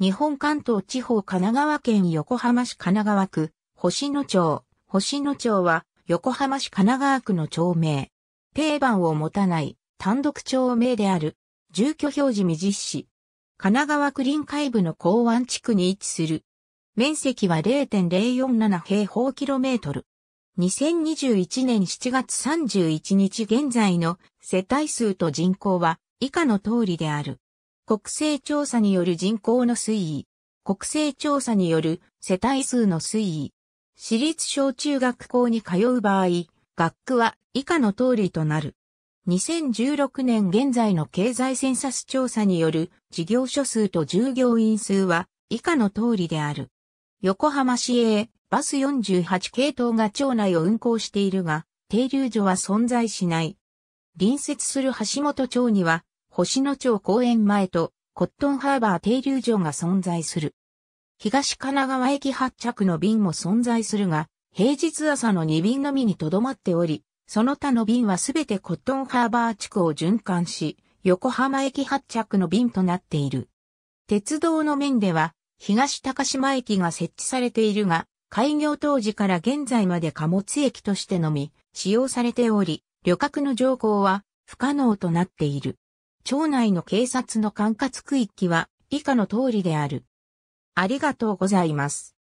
日本関東地方神奈川県横浜市神奈川区、星野町。星野町は横浜市神奈川区の町名。定番を持たない単独町名である。住居表示未実施。神奈川区臨海部の港湾地区に位置する。面積は0.047平方キロメートル。2021年7月31日現在の世帯数と人口は以下の通りである。国勢調査による人口の推移、国勢調査による世帯数の推移、私立小中学校に通う場合、学区は以下の通りとなる。2016年現在の経済センサス調査による事業所数と従業員数は以下の通りである。横浜市営バス48系統が町内を運行しているが、停留所は存在しない。隣接する橋本町には星野町公園前とコットンハーバー停留所が存在する。東神奈川駅発着の便も存在するが、平日朝の2便のみにとどまっており、その他の便はすべてコットンハーバー地区を循環し、横浜駅発着の便となっている。鉄道の面では、東高島駅が設置されているが、開業当時から現在まで貨物駅としてのみ、使用されており、旅客の乗降は不可能となっている。町内の警察の管轄区域は以下の通りである。ありがとうございます。